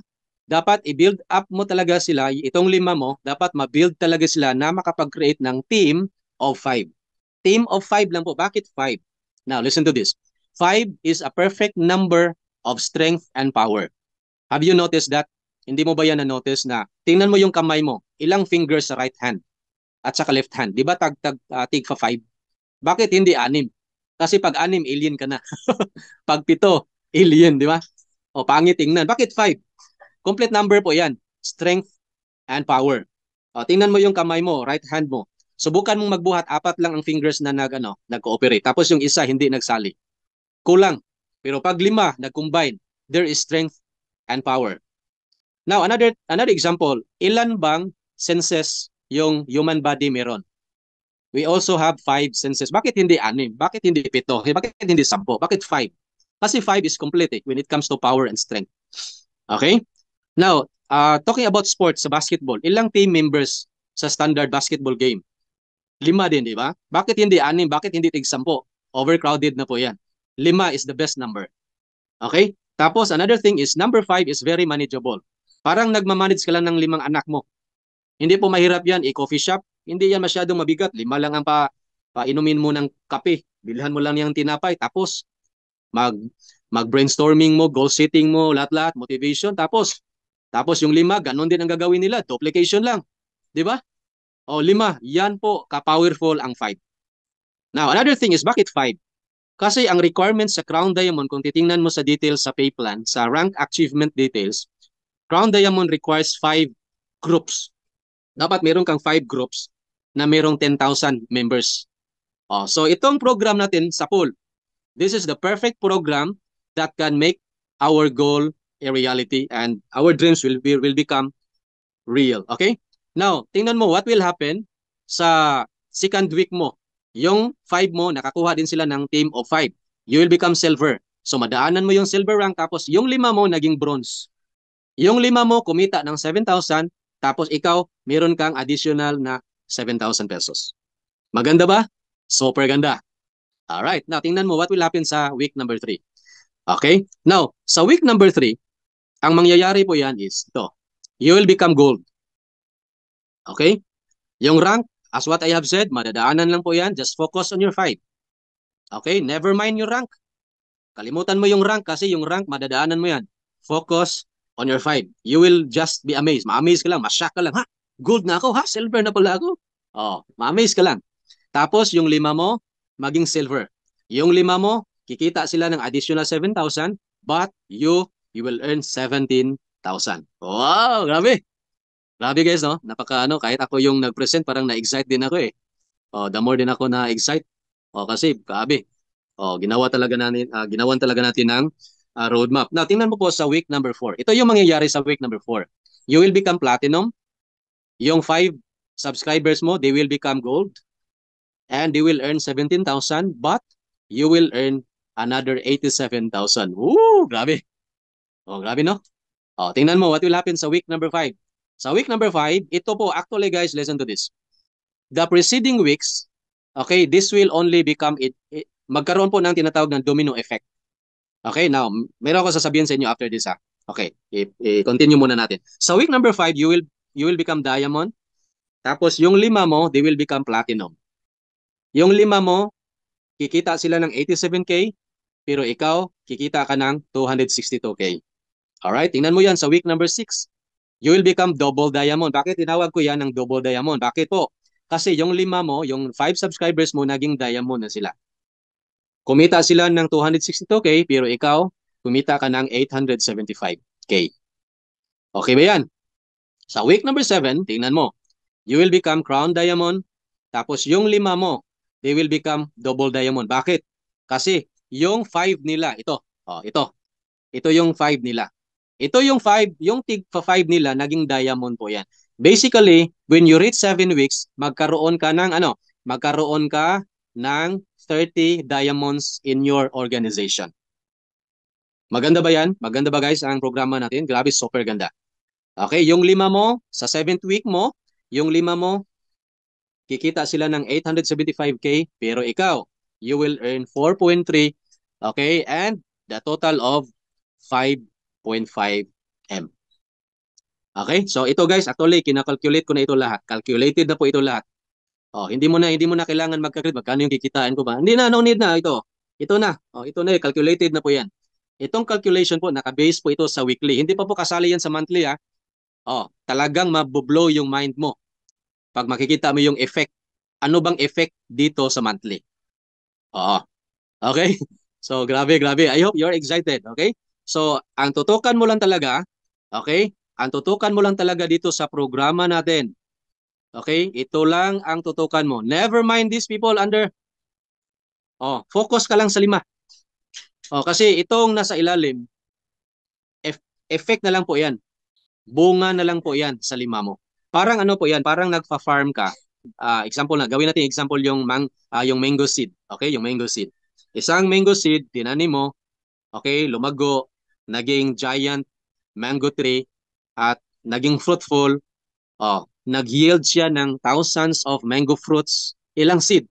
Speaker 1: dapat i-build up mo talaga sila, itong lima mo, dapat ma-build talaga sila na makapag-create ng team of five. Team of five lang po. Bakit five? Now, listen to this. Five is a perfect number of strength and power. Have you noticed that? Hindi mo ba yan na-notice na tingnan mo yung kamay mo, ilang fingers sa right hand at sa left hand. Di ba tag-tag uh, ah, tigfa five? Bakit hindi anim? Kasi pag anim, alien ka na. *laughs* pag pito, alien, di ba? O, pangit tingnan. Bakit five? Complete number po yan. Strength and power. O, tingnan mo yung kamay mo, right hand mo. Subukan mong magbuhat, apat lang ang fingers na nag, ano, nag-cooperate. Tapos yung isa hindi nagsali. Kulang. Pero pag lima, nag-combine, there is strength and power. Now, another, another example, ilan bang senses yung human body meron? We also have five senses. Bakit hindi anim? Bakit hindi pito? Bakit hindi sampo? Bakit five? Kasi five is complete eh, when it comes to power and strength. Okay? Now, uh, talking about sports sa basketball, ilang team members sa standard basketball game? Lima din, di ba? Bakit hindi anim? Bakit hindi tig sampo? Overcrowded na po yan. Lima is the best number. Okay? Tapos another thing is number five is very manageable. Parang nagmamanage ka lang ng limang anak mo. Hindi po mahirap yan. I-coffee shop, hindi yan masyadong mabigat. Lima lang ang pa, painumin mo ng kape. Bilhan mo lang yung tinapay. Tapos, mag, mag-brainstorming mo, goal setting mo, lahat-lahat, motivation. Tapos, tapos yung lima, ganun din ang gagawin nila. Duplication lang. Di ba? O oh, lima, yan po ka-powerful ang 5. Now, another thing is bakit 5? Kasi ang requirements sa Crown Diamond, kung titingnan mo sa details sa pay plan, sa rank achievement details, Crown Diamond requires 5 groups. Dapat meron kang 5 groups na merong 10,000 members. Oh, so itong program natin sa pool, this is the perfect program that can make our goal a reality and our dreams will be will become real. Okay? Now, tingnan mo what will happen sa second week mo. Yung 5 mo, nakakuha din sila ng team of 5. You will become silver. So madaanan mo yung silver rank tapos yung 5 mo naging bronze. Yung 5 mo kumita ng 7,000 tapos ikaw meron kang additional na 7,000 pesos. Maganda ba? Super ganda. All right. Now, tingnan mo what will happen sa week number 3. Okay? Now, sa week number 3, ang mangyayari po yan is to. You will become gold. Okay? Yung rank, as what I have said, madadaanan lang po yan. Just focus on your fight. Okay? Never mind your rank. Kalimutan mo yung rank kasi yung rank, madadaanan mo yan. Focus on your fight. You will just be amazed. Ma-amaze ka lang. Ma-shock ka lang. Ha? Gold na ako? Ha? Silver na pala ako? Oh, ma-amaze ka lang. Tapos yung lima mo, maging silver. Yung lima mo, kikita sila ng additional 7,000 but you, you will earn 17,000. Wow! Grabe! Grabe guys, no? Napaka ano, kahit ako yung nag-present, parang na-excite din ako eh. Oh, the more din ako na-excite. Oh, kasi grabe. Oh, ginawa talaga natin, uh, ah, ginawan talaga natin ng uh, roadmap. Now, tingnan mo po sa week number 4. Ito yung mangyayari sa week number 4. You will become platinum. Yung 5 subscribers mo, they will become gold. And you will earn 17,000 but you will earn another 87,000. Woo! Grabe. Oh, grabe no? Oh, tingnan mo what will happen sa week number 5. Sa week number 5, ito po, actually guys, listen to this. The preceding weeks, okay, this will only become, it, it magkaroon po ng tinatawag ng domino effect. Okay, now, meron ako sasabihin sa inyo after this ha. Okay, i-continue muna natin. Sa week number 5, you will you will become diamond. Tapos yung lima mo, they will become platinum. Yung lima mo, kikita sila ng 87k, pero ikaw, kikita ka ng 262k. Alright, tingnan mo yan sa week number 6 you will become double diamond. Bakit tinawag ko yan ng double diamond? Bakit po? Kasi yung lima mo, yung five subscribers mo, naging diamond na sila. Kumita sila ng 262K, pero ikaw, kumita ka ng 875K. Okay ba yan? Sa week number 7, tingnan mo, you will become crown diamond, tapos yung lima mo, they will become double diamond. Bakit? Kasi yung five nila, ito, oh, ito, ito yung five nila. Ito yung 5, yung tig 5 nila, naging diamond po yan. Basically, when you reach 7 weeks, magkaroon ka ng ano, magkaroon ka ng 30 diamonds in your organization. Maganda ba yan? Maganda ba guys ang programa natin? Grabe, super ganda. Okay, yung lima mo, sa 7th week mo, yung lima mo, kikita sila ng 875K, pero ikaw, you will earn 4.3, okay, and the total of 5 0.5M. Okay? So ito guys, actually kina ko na ito lahat. Calculated na po ito lahat. Oh, hindi mo na hindi mo na kailangan magka-calculate magkano yung kikitain ko ba. Hindi na no need na ito. Ito na. Oh, ito na eh. calculated na po 'yan. Itong calculation po naka-base po ito sa weekly. Hindi pa po kasali 'yan sa monthly ha. Ah. Oh, talagang maboblow yung mind mo pag makikita mo yung effect. Ano bang effect dito sa monthly? Oh, okay? *laughs* So, grabe, grabe. I hope you're excited, okay? So, ang tutukan mo lang talaga, okay? Ang tutukan mo lang talaga dito sa programa natin. Okay? Ito lang ang tutukan mo. Never mind these people under Oh, focus ka lang sa lima. Oh, kasi itong nasa ilalim ef- effect na lang po 'yan. Bunga na lang po 'yan sa lima mo. Parang ano po 'yan, parang nagfa-farm ka. Uh, example na, gawin natin example yung mang uh, yung mango seed. Okay, yung mango seed. Isang mango seed tinanim mo, okay, lumago, naging giant mango tree at naging fruitful. Oh, nag-yield siya ng thousands of mango fruits, ilang seed,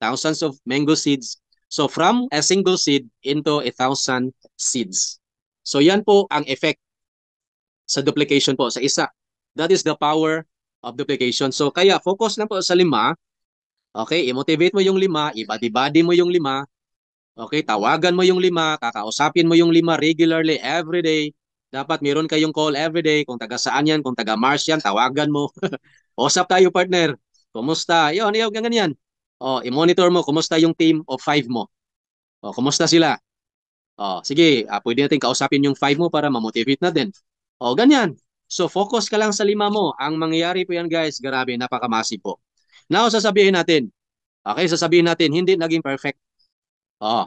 Speaker 1: thousands of mango seeds. So from a single seed into a thousand seeds. So yan po ang effect sa duplication po sa isa. That is the power of duplication. So kaya focus na po sa lima. Okay, i-motivate mo yung lima, ibadi-body mo yung lima, Okay, tawagan mo yung lima, kakausapin mo yung lima regularly every day. Dapat meron kayong call every day. Kung taga saan yan, kung taga Mars yan, tawagan mo. *laughs* Usap tayo partner. Kumusta? Yun, yun, ganyan yan. O, oh, i-monitor mo, kumusta yung team of five mo. O, oh, kumusta sila? O, oh, sige, ah, pwede natin kausapin yung five mo para ma-motivate na din. O, ganyan. So, focus ka lang sa lima mo. Ang mangyayari po yan guys, grabe, napakamassive po. Now, sasabihin natin. Okay, sasabihin natin, hindi naging perfect Oo. Ah,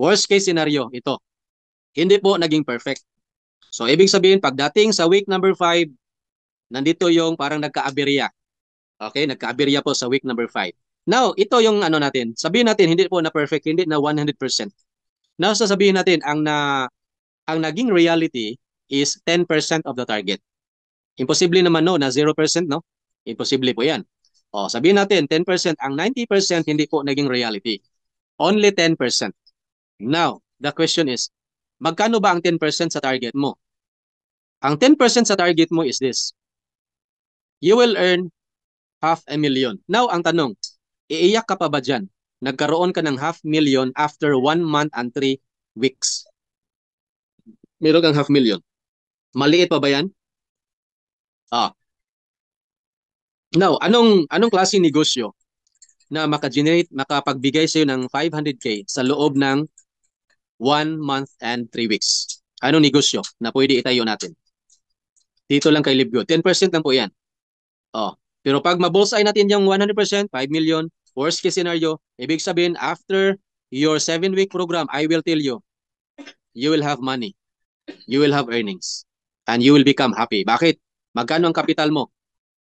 Speaker 1: worst case scenario, ito. Hindi po naging perfect. So, ibig sabihin, pagdating sa week number 5, nandito yung parang nagka-aberya. Okay, nagka-aberya po sa week number 5. Now, ito yung ano natin. Sabihin natin, hindi po na perfect, hindi na 100%. Now, sasabihin natin, ang na ang naging reality is 10% of the target. Imposible naman no, na 0%, no? Imposible po yan. O, sabihin natin, 10%, ang 90% hindi po naging reality. Only 10%. Now, the question is, magkano ba ang 10% sa target mo? Ang 10% sa target mo is this. You will earn half a million. Now, ang tanong, iiyak ka pa ba dyan? Nagkaroon ka ng half million after one month and three weeks. Meron kang half million. Maliit pa ba yan? Ah. Now, anong anong klase ng negosyo? na makagenerate, makapagbigay sa'yo ng 500K sa loob ng 1 month and 3 weeks. Ano negosyo na pwede itayo natin? Dito lang kay Libyo. 10% lang po yan. Oh, pero pag mabulsay natin yung 100%, 5 million, worst case scenario, ibig sabihin after your 7 week program, I will tell you, you will have money. You will have earnings. And you will become happy. Bakit? Magkano ang kapital mo?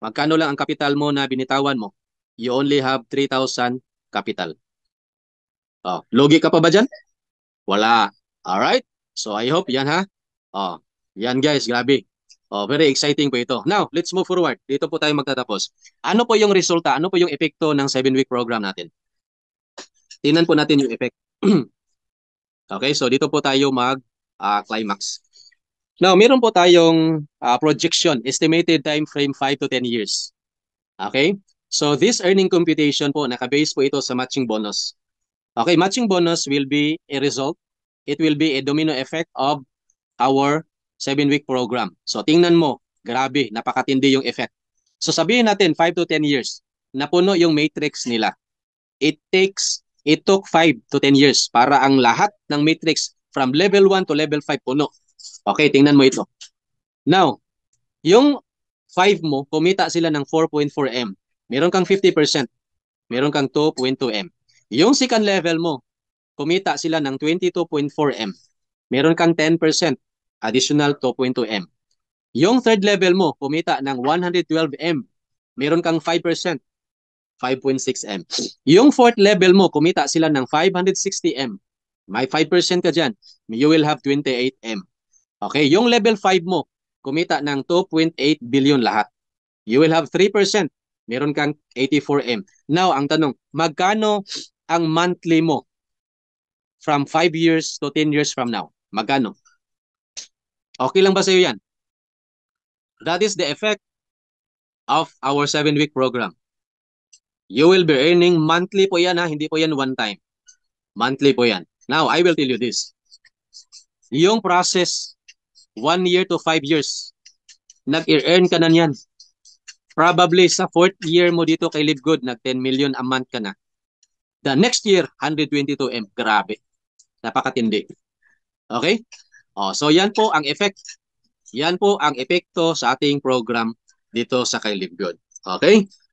Speaker 1: Magkano lang ang kapital mo na binitawan mo? you only have 3,000 capital. Oh, logi ka pa ba dyan? Wala. All right. So I hope yan ha. Oh, yan guys, grabe. Oh, very exciting po ito. Now, let's move forward. Dito po tayo magtatapos. Ano po yung resulta? Ano po yung epekto ng 7-week program natin? Tingnan po natin yung effect. *clears throat* okay, so dito po tayo mag-climax. Ah, Now, meron po tayong uh, projection, estimated time frame 5 to 10 years. Okay? So this earning computation po, nakabase po ito sa matching bonus. Okay, matching bonus will be a result. It will be a domino effect of our 7-week program. So tingnan mo, grabe, napakatindi yung effect. So sabihin natin 5 to 10 years, napuno yung matrix nila. It takes, it took 5 to 10 years para ang lahat ng matrix from level 1 to level 5 puno. Okay, tingnan mo ito. Now, yung 5 mo, kumita sila ng 4.4M meron kang 50%, meron kang 2.2M. Yung second level mo, kumita sila ng 22.4M. Meron kang 10%, additional 2.2M. Yung third level mo, kumita ng 112M. Meron kang 5%, 5.6M. Yung fourth level mo, kumita sila ng 560M. May 5% ka dyan. You will have 28M. Okay, yung level 5 mo, kumita ng 2.8 billion lahat. You will have 3%, Meron kang 84M. Now, ang tanong, magkano ang monthly mo from 5 years to 10 years from now? Magkano? Okay lang ba sa iyo yan? That is the effect of our 7-week program. You will be earning monthly po yan ha, hindi po yan one time. Monthly po yan. Now, I will tell you this. Yung process, 1 year to 5 years, nag-earn ka na niyan. Probably sa fourth year mo dito kay Live Good, nag 10 million a month ka na. The next year, 122M. Grabe. Napakatindi. Okay? Oh, so yan po ang effect. Yan po ang epekto sa ating program dito sa kay Live Good. Okay?